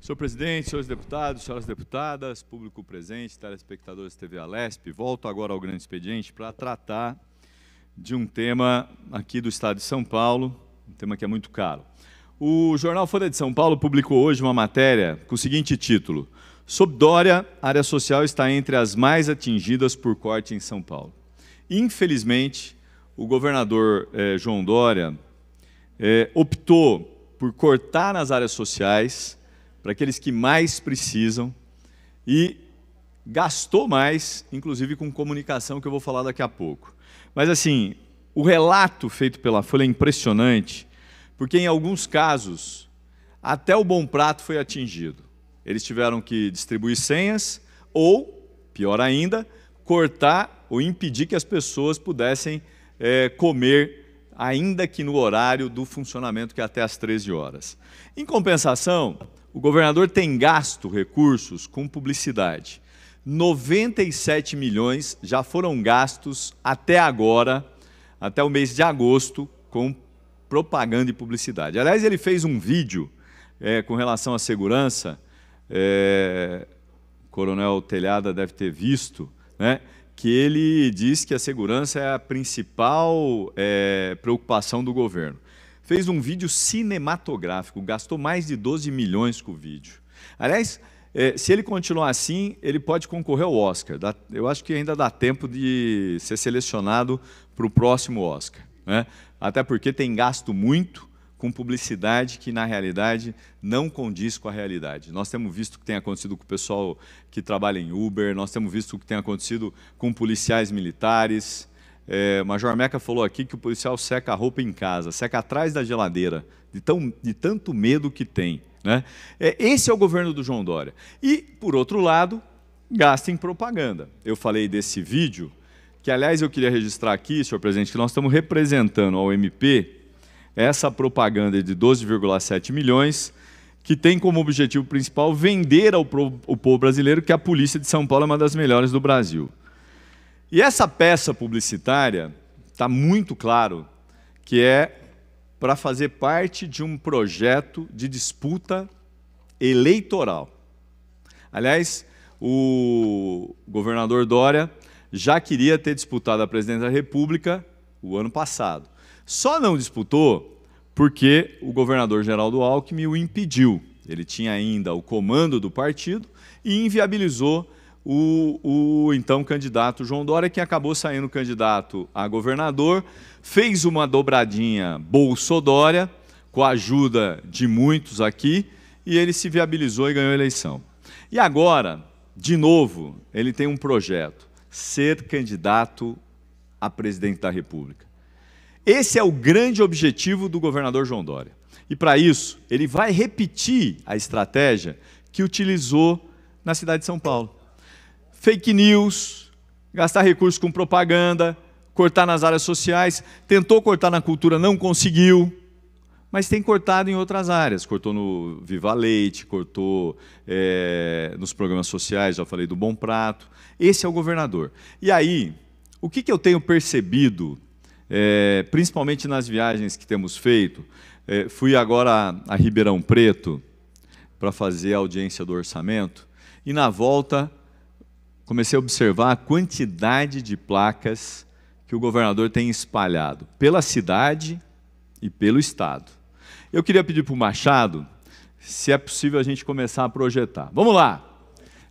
Senhor presidente, senhores deputados, senhoras deputadas, público presente, telespectadores TV Alesp, volto agora ao grande expediente para tratar de um tema aqui do estado de São Paulo, um tema que é muito caro. O jornal Folha de São Paulo publicou hoje uma matéria com o seguinte título: Sob Dória, área social está entre as mais atingidas por corte em São Paulo. Infelizmente, o governador eh, João Dória eh, optou por cortar nas áreas sociais para aqueles que mais precisam e gastou mais, inclusive com comunicação que eu vou falar daqui a pouco. Mas assim, o relato feito pela Folha é impressionante, porque em alguns casos até o bom prato foi atingido. Eles tiveram que distribuir senhas ou, pior ainda, cortar ou impedir que as pessoas pudessem é, comer ainda que no horário do funcionamento que é até às 13 horas. Em compensação, o governador tem gasto recursos com publicidade. 97 milhões já foram gastos até agora, até o mês de agosto, com propaganda e publicidade. Aliás, ele fez um vídeo é, com relação à segurança. É, o coronel Telhada deve ter visto, né? que ele diz que a segurança é a principal é, preocupação do governo fez um vídeo cinematográfico, gastou mais de 12 milhões com o vídeo. Aliás, é, se ele continuar assim, ele pode concorrer ao Oscar. Dá, eu acho que ainda dá tempo de ser selecionado para o próximo Oscar. Né? Até porque tem gasto muito com publicidade que, na realidade, não condiz com a realidade. Nós temos visto o que tem acontecido com o pessoal que trabalha em Uber, nós temos visto o que tem acontecido com policiais militares, é, Major Meca falou aqui que o policial seca a roupa em casa, seca atrás da geladeira, de, tão, de tanto medo que tem. Né? É, esse é o governo do João Dória. E, por outro lado, gasta em propaganda. Eu falei desse vídeo, que aliás eu queria registrar aqui, senhor presidente, que nós estamos representando ao MP essa propaganda de 12,7 milhões que tem como objetivo principal vender ao povo brasileiro que a polícia de São Paulo é uma das melhores do Brasil. E essa peça publicitária está muito claro que é para fazer parte de um projeto de disputa eleitoral. Aliás, o governador Dória já queria ter disputado a presidência da República o ano passado. Só não disputou porque o governador Geraldo Alckmin o impediu. Ele tinha ainda o comando do partido e inviabilizou o, o então candidato João Dória, que acabou saindo candidato a governador, fez uma dobradinha Bolsodória, com a ajuda de muitos aqui, e ele se viabilizou e ganhou a eleição. E agora, de novo, ele tem um projeto: ser candidato a presidente da República. Esse é o grande objetivo do governador João Dória. E para isso, ele vai repetir a estratégia que utilizou na cidade de São Paulo fake news, gastar recursos com propaganda, cortar nas áreas sociais, tentou cortar na cultura, não conseguiu, mas tem cortado em outras áreas. Cortou no Viva Leite, cortou é, nos programas sociais, já falei do Bom Prato. Esse é o governador. E aí, o que, que eu tenho percebido, é, principalmente nas viagens que temos feito, é, fui agora a, a Ribeirão Preto para fazer a audiência do orçamento, e na volta comecei a observar a quantidade de placas que o governador tem espalhado pela cidade e pelo estado. Eu queria pedir para o Machado, se é possível a gente começar a projetar. Vamos lá!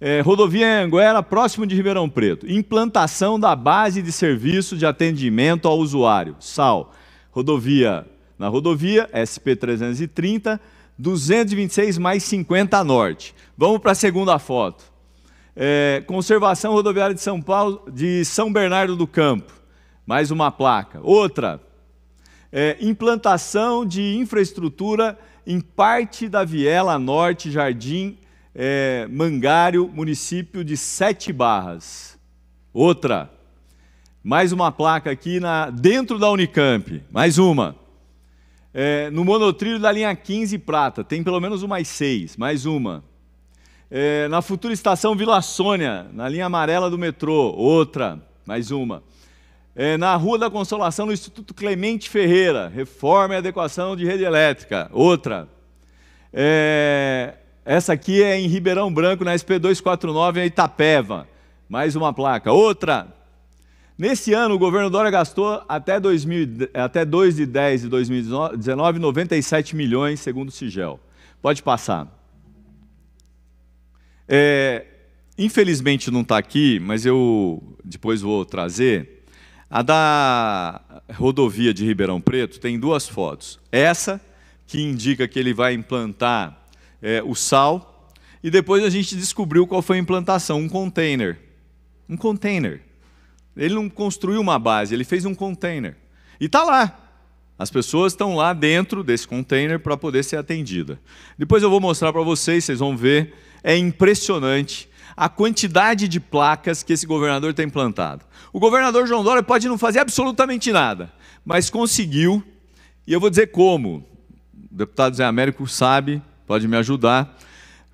É, rodovia Anguera, próximo de Ribeirão Preto. Implantação da base de serviço de atendimento ao usuário. SAL. Rodovia na rodovia, SP 330, 226 mais 50 norte. Vamos para a segunda foto é, Conservação Rodoviária de São Paulo, de São Bernardo do Campo, mais uma placa. Outra, é, implantação de infraestrutura em parte da Viela Norte, Jardim é, Mangário, município de Sete Barras. Outra, mais uma placa aqui na, dentro da Unicamp, mais uma. É, no monotrilho da linha 15 Prata, tem pelo menos umas seis, mais uma é, na futura estação Vila Sônia, na linha amarela do metrô, outra, mais uma. É, na Rua da Consolação, no Instituto Clemente Ferreira, reforma e adequação de rede elétrica, outra. É, essa aqui é em Ribeirão Branco, na SP249, em Itapeva, mais uma placa, outra. Nesse ano, o governo Dória gastou até, 2000, até 2 de 10 de 2019, 97 milhões, segundo o Sigel. Pode passar. É, infelizmente não está aqui, mas eu depois vou trazer. A da rodovia de Ribeirão Preto tem duas fotos. Essa, que indica que ele vai implantar é, o sal, e depois a gente descobriu qual foi a implantação: um container. Um container. Ele não construiu uma base, ele fez um container. E está lá. As pessoas estão lá dentro desse container para poder ser atendida. Depois eu vou mostrar para vocês, vocês vão ver. É impressionante a quantidade de placas que esse governador tem implantado. O governador João Dória pode não fazer absolutamente nada, mas conseguiu, e eu vou dizer como. O deputado Zé Américo sabe, pode me ajudar.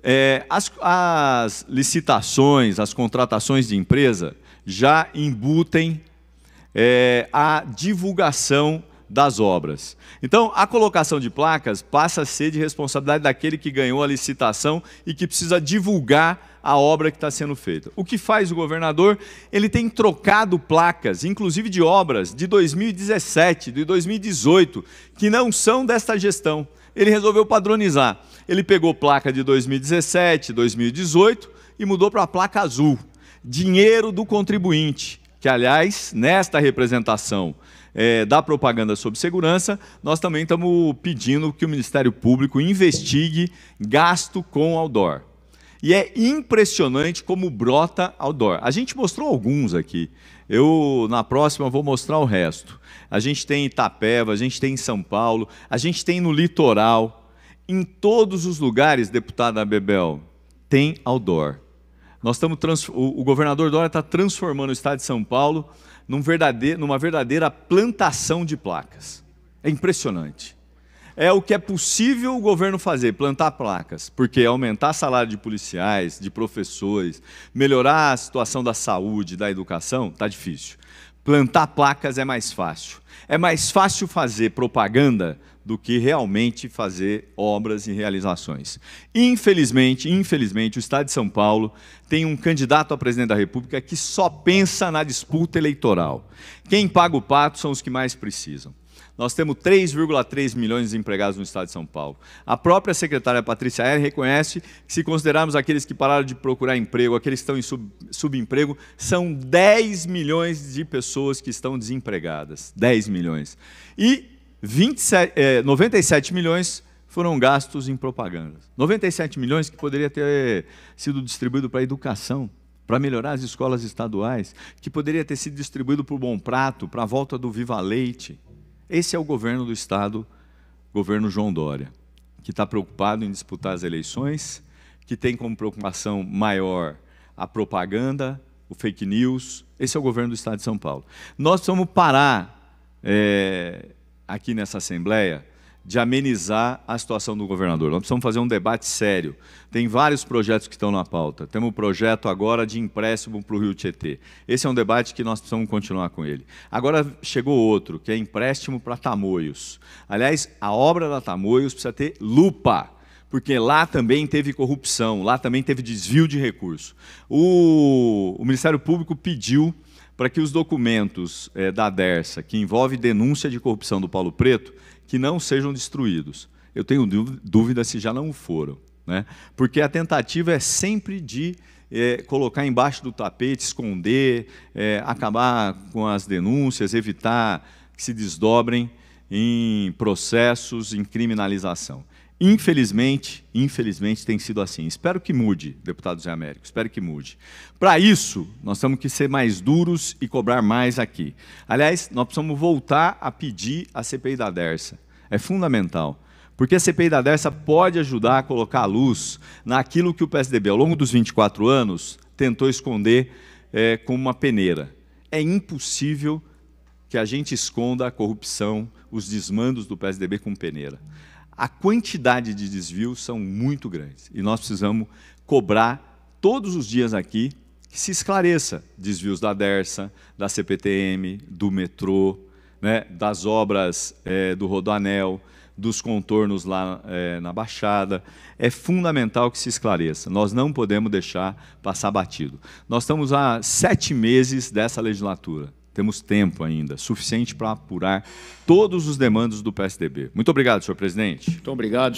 É, as, as licitações, as contratações de empresa já embutem é, a divulgação das obras. Então, a colocação de placas passa a ser de responsabilidade daquele que ganhou a licitação e que precisa divulgar a obra que está sendo feita. O que faz o governador? Ele tem trocado placas, inclusive de obras de 2017, de 2018, que não são desta gestão. Ele resolveu padronizar. Ele pegou placa de 2017, 2018 e mudou para a placa azul. Dinheiro do contribuinte, que aliás, nesta representação é, da propaganda sobre segurança, nós também estamos pedindo que o Ministério Público investigue gasto com outdoor. E é impressionante como brota outdoor. A gente mostrou alguns aqui. Eu, na próxima, vou mostrar o resto. A gente tem em Itapeva, a gente tem em São Paulo, a gente tem no litoral. Em todos os lugares, deputada Bebel, tem outdoor. Nós estamos trans... o, governador Dória está transformando o estado de São Paulo num verdadeiro, numa verdadeira plantação de placas. É impressionante é o que é possível o governo fazer, plantar placas, porque aumentar salário de policiais, de professores, melhorar a situação da saúde, da educação, está difícil. Plantar placas é mais fácil. É mais fácil fazer propaganda do que realmente fazer obras e realizações. Infelizmente, infelizmente, o Estado de São Paulo tem um candidato a presidente da República que só pensa na disputa eleitoral. Quem paga o pato são os que mais precisam. Nós temos 3,3 milhões de empregados no estado de São Paulo. A própria secretária Patrícia Herr reconhece que, se considerarmos aqueles que pararam de procurar emprego, aqueles que estão em sub, subemprego, são 10 milhões de pessoas que estão desempregadas. 10 milhões. E 27, eh, 97 milhões foram gastos em propaganda. 97 milhões que poderia ter sido distribuído para a educação, para melhorar as escolas estaduais, que poderia ter sido distribuído para o Bom Prato, para a volta do Viva Leite. Esse é o governo do Estado, governo João Dória, que está preocupado em disputar as eleições, que tem como preocupação maior a propaganda, o fake news. Esse é o governo do Estado de São Paulo. Nós vamos parar é, aqui nessa Assembleia de amenizar a situação do governador. Nós precisamos fazer um debate sério. Tem vários projetos que estão na pauta. Temos um projeto agora de empréstimo para o Rio Tietê. Esse é um debate que nós precisamos continuar com ele. Agora chegou outro, que é empréstimo para Tamoios. Aliás, a obra da Tamoios precisa ter lupa porque lá também teve corrupção, lá também teve desvio de recurso. O, o Ministério Público pediu para que os documentos é, da DERSA, que envolve denúncia de corrupção do Paulo Preto, que não sejam destruídos. Eu tenho dúvida se já não foram, né? porque a tentativa é sempre de é, colocar embaixo do tapete, esconder, é, acabar com as denúncias, evitar que se desdobrem em processos, em criminalização. Infelizmente, infelizmente tem sido assim. Espero que mude, deputado Zé Américo, espero que mude. Para isso, nós temos que ser mais duros e cobrar mais aqui. Aliás, nós precisamos voltar a pedir a CPI da Dersa. É fundamental. Porque a CPI da Dersa pode ajudar a colocar a luz naquilo que o PSDB, ao longo dos 24 anos, tentou esconder é, com uma peneira. É impossível que a gente esconda a corrupção, os desmandos do PSDB com peneira a quantidade de desvios são muito grandes e nós precisamos cobrar todos os dias aqui que se esclareça desvios da Dersa, da CPTM, do metrô, né, das obras é, do Rodoanel, dos contornos lá é, na Baixada. É fundamental que se esclareça. Nós não podemos deixar passar batido. Nós estamos há sete meses dessa legislatura. Temos tempo ainda, suficiente para apurar todos os demandos do PSDB. Muito obrigado, senhor presidente. Muito obrigado.